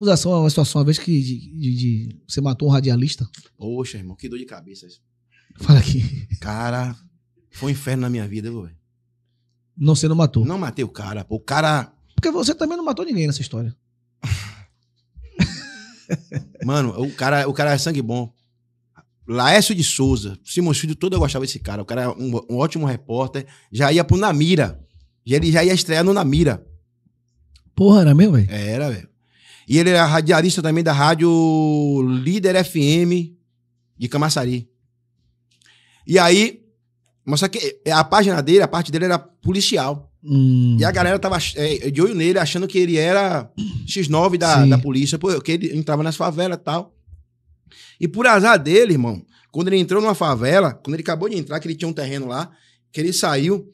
Usa só uma situação, uma vez que de, de, de, você matou um radialista. Poxa, irmão, que dor de cabeça isso. Fala aqui. Cara, foi um inferno na minha vida, velho. Não, você não matou. Não matei o cara, pô. O cara. Porque você também não matou ninguém nessa história. Mano, o cara, o cara é sangue bom. Laércio de Souza, mostrou Filho, todo eu gostava desse cara. O cara é um, um, ótimo repórter. Já ia pro Namira. e ele já ia estrear no Namira. Porra, era mesmo, velho? Era, velho. E ele era é radialista também da rádio Líder FM de Camaçari. E aí, mas só que é, a página dele, a parte dele era policial. Hum. E a galera tava é, de olho nele, achando que ele era X9 da, da polícia, porque ele entrava nas favelas e tal. E por azar dele, irmão, quando ele entrou numa favela, quando ele acabou de entrar, que ele tinha um terreno lá, que ele saiu,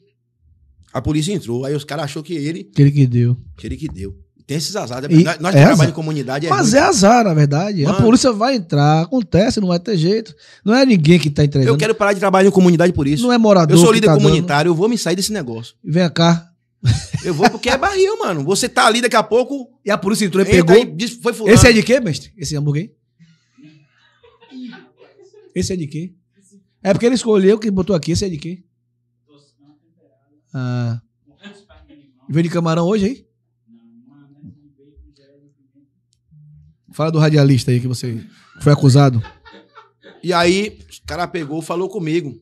a polícia entrou. Aí os caras achou que ele. Que ele que deu. Que ele que deu. Tem esses azar. Né? E nós, é trabalhamos em comunidade. É mas ruim. é azar, na verdade. Mano. A polícia vai entrar, acontece, não vai ter jeito. Não é ninguém que está entregando. Eu quero parar de trabalhar em comunidade por isso. Não é morador. Eu sou líder tá comunitário, dando. eu vou me sair desse negócio. Vem cá. Eu vou porque é barril, mano. Você tá ali daqui a pouco. E a polícia entrou e pegou. Aí, foi fulano. Esse é de quê, mestre? Esse hambúrguer? Esse é de quê? É porque ele escolheu que botou aqui. Esse é de quê? Ah. Veio de camarão hoje, hein? Fala do radialista aí que você foi acusado. E aí, os cara pegou, falou comigo.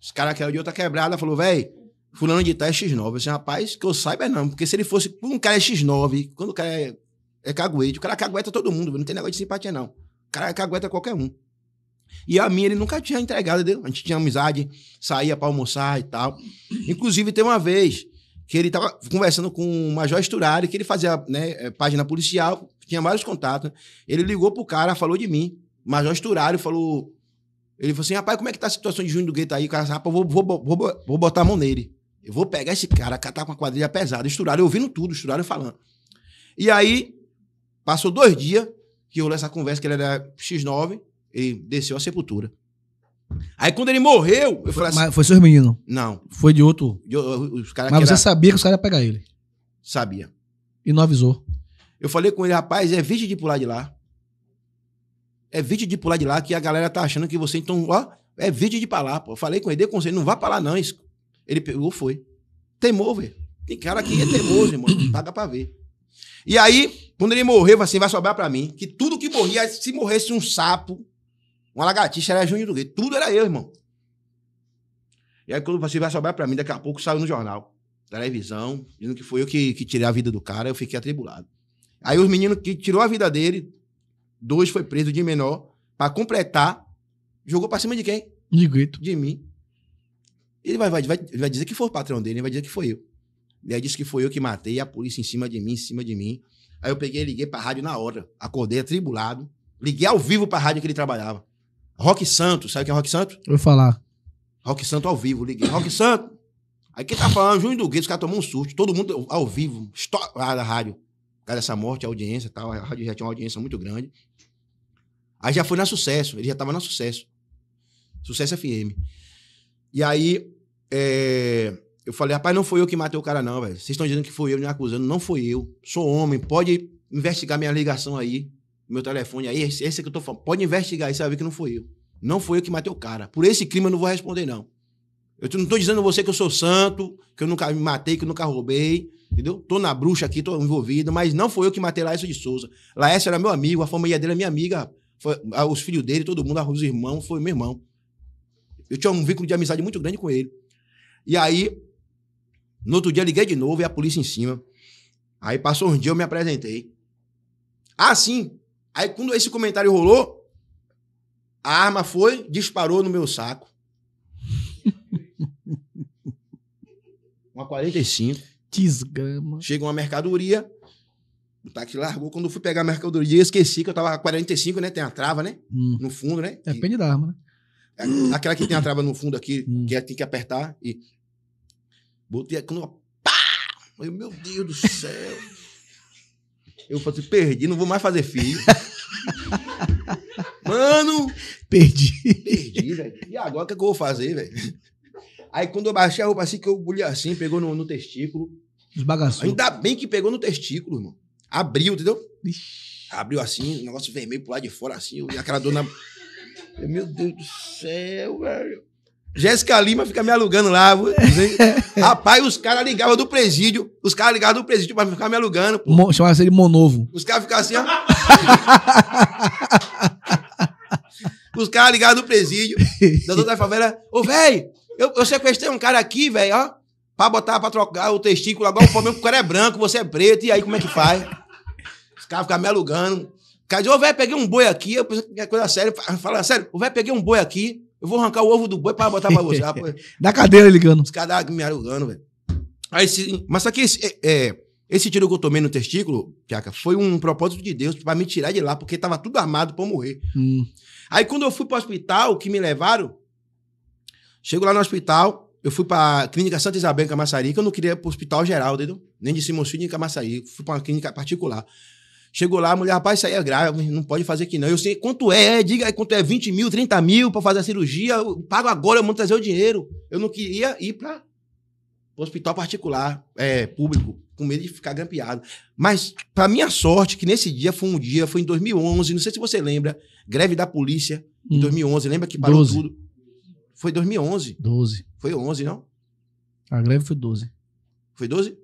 Os cara que é de outra quebrada, falou, velho, fulano de tal é X9. Eu disse, rapaz, que eu saiba não, porque se ele fosse, um cara é X9, quando o cara é, é caguete, o cara cagueta todo mundo, não tem negócio de simpatia não. O cara é cagueta qualquer um. E a minha ele nunca tinha entregado, a gente tinha amizade, saía para almoçar e tal. Inclusive, tem uma vez que ele estava conversando com o Major Esturari, que ele fazia né, é, página policial, tinha vários contatos. Ele ligou pro cara, falou de mim. Major Esturari falou. Ele falou assim: rapaz, como é que tá a situação de Júnior do Gueto aí? O cara disse, rapaz, vou, vou, vou, vou botar a mão nele. Eu vou pegar esse cara, catar com a quadrilha pesada. Esturari ouvindo tudo, Esturari falando. E aí, passou dois dias que rolou essa conversa, que ele era X9, ele desceu a sepultura. Aí quando ele morreu, eu falei assim. Mas foi seus meninos? Não. Foi de outro. De, os cara Mas você era... sabia que os caras iam pegar ele? Sabia. E não avisou. Eu falei com ele, rapaz, é evite de pular de lá. É evite de pular de lá, que a galera tá achando que você, então, ó, é evite de pra lá, pô. Eu falei com ele, dei conselho, não vá pra lá, não. Ele pegou, foi. Teimou, velho. Tem cara que é teimoso, irmão. Paga pra ver. E aí, quando ele morreu, assim, vai sobrar pra mim. Que tudo que morria, se morresse um sapo, uma lagartixa era Júnior do Gueto. Tudo era eu, irmão. E aí, quando você vai sobrar pra mim, daqui a pouco saiu no jornal, televisão, dizendo que foi eu que, que tirei a vida do cara, eu fiquei atribulado. Aí os meninos que tirou a vida dele, dois foi preso de menor, para completar, jogou pra cima de quem? De Gueto. De mim. Ele vai, vai, vai, vai dizer que foi o patrão dele, ele vai dizer que foi eu. ele disse que foi eu que matei, a polícia em cima de mim, em cima de mim. Aí eu peguei e liguei pra rádio na hora. Acordei atribulado. Liguei ao vivo pra rádio que ele trabalhava. Rock Santos, sabe que é Rock Santos? Eu falar. Rock Santos ao vivo, liguei. Rock Santos! Aí quem tá falando, Júnior do Guedes, os caras tomou um susto, todo mundo ao vivo, estourada a rádio. Por causa dessa morte, a audiência e tal, a rádio já tinha uma audiência muito grande. Aí já foi na sucesso, ele já tava na sucesso. Sucesso FM. E aí, é, eu falei, rapaz, não foi eu que matei o cara, não, velho. Vocês estão dizendo que foi eu me acusando, não foi eu. Sou homem, pode investigar minha ligação aí meu telefone aí, esse, esse que eu tô falando. Pode investigar e saber que não foi eu. Não foi eu que matei o cara. Por esse crime eu não vou responder, não. Eu não tô dizendo a você que eu sou santo, que eu nunca me matei, que eu nunca roubei, entendeu? Tô na bruxa aqui, tô envolvido, mas não foi eu que matei Laércio de Souza. Laércio era meu amigo, a família dele era minha amiga, foi, os filhos dele, todo mundo, os irmãos, foi meu irmão. Eu tinha um vínculo de amizade muito grande com ele. E aí, no outro dia, liguei de novo e a polícia em cima. Aí passou um dia, eu me apresentei. Ah, sim, Aí quando esse comentário rolou, a arma foi, disparou no meu saco. uma 45. Desgrama. Chega uma mercadoria. O táxi largou. Quando eu fui pegar a mercadoria, eu esqueci que eu tava com 45, né? Tem a trava, né? Hum. No fundo, né? Depende que... da arma, né? É, aquela que tem a trava no fundo aqui, hum. que é, tem que apertar. E botei quando eu... Pá! meu Deus do céu. Eu falei assim, perdi, não vou mais fazer filho. Mano! Perdi. Perdi, velho. E agora o que, é que eu vou fazer, velho? Aí quando eu baixei a roupa assim, que eu bolhei assim, pegou no, no testículo. Desbagaçou. Ainda bem que pegou no testículo, irmão. Abriu, entendeu? Abriu assim, um negócio vermelho pro lado de fora, assim, e aquela dor na. Meu Deus do céu, velho. Jéssica Lima fica me alugando lá. Rapaz, os caras ligavam do presídio. Os caras ligavam do presídio pra ficar me alugando. Mo, chamava-se de Monovo. Os caras ficavam assim, ó. os caras ligavam do presídio. Da outra favela. Ô, velho, eu, eu sequestrei um cara aqui, velho, ó. Pra botar, pra trocar o testículo. Agora o problema é que o cara é branco, você é preto. E aí, como é que faz? Os caras ficavam me alugando. O cara diz, ô, velho, peguei um boi aqui. Eu pensei que é coisa séria. Fala sério, ô, velho, peguei um boi aqui. Eu vou arrancar o ovo do boi para botar para você. Ah, da cadeira ligando. Os caras me arrugando, velho. Aí, esse, mas só que esse, é, é esse tiro que eu tomei no testículo, Tiaca, foi um propósito de Deus para me tirar de lá, porque tava tudo armado para eu morrer. Hum. Aí quando eu fui pro hospital, que me levaram, chego lá no hospital, eu fui a clínica Santa Isabel em Camaçari, que eu não queria pro hospital geral, entendeu? Nem de simoncini em Camaçari. Fui para uma clínica particular. Chegou lá, a mulher, rapaz, isso aí é grave, não pode fazer aqui não. Eu sei quanto é, é diga quanto é 20 mil, 30 mil pra fazer a cirurgia, eu pago agora, eu mando trazer o dinheiro. Eu não queria ir pra hospital particular, é, público, com medo de ficar grampeado. Mas, pra minha sorte, que nesse dia foi um dia, foi em 2011, não sei se você lembra, greve da polícia, em hum. 2011, lembra que parou 12. tudo? Foi 2011. 12. Foi 11, não? A greve foi 12. Foi 12?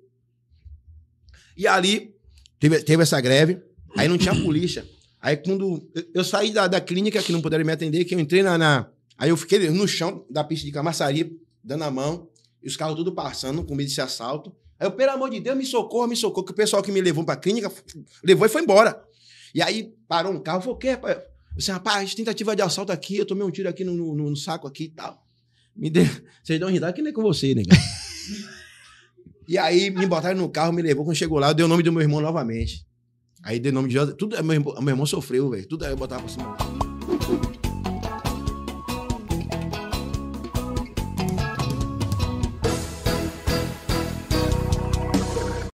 E ali, Teve, teve essa greve, aí não tinha polícia. Aí quando eu, saí da, da, clínica, que não puderam me atender, que eu entrei na, na, Aí eu fiquei no chão da pista de camarçaria, dando a mão, e os carros tudo passando, com medo desse assalto. Aí eu, pelo amor de Deus, me socorro, me socorro, que o pessoal que me levou pra clínica levou e foi embora. E aí parou um carro, falou, o quê, rapaz? Eu disse, rapaz, tentativa de assalto aqui, eu tomei um tiro aqui no, no, no saco aqui e tal. Me deu... Vocês dão risada que nem é com você, negão. E aí me botaram no carro, me levou. Quando chegou lá, eu dei o nome do meu irmão novamente. Aí dei o nome de. Tudo, meu, irmão, meu irmão sofreu, velho. Tudo aí eu botava pra cima.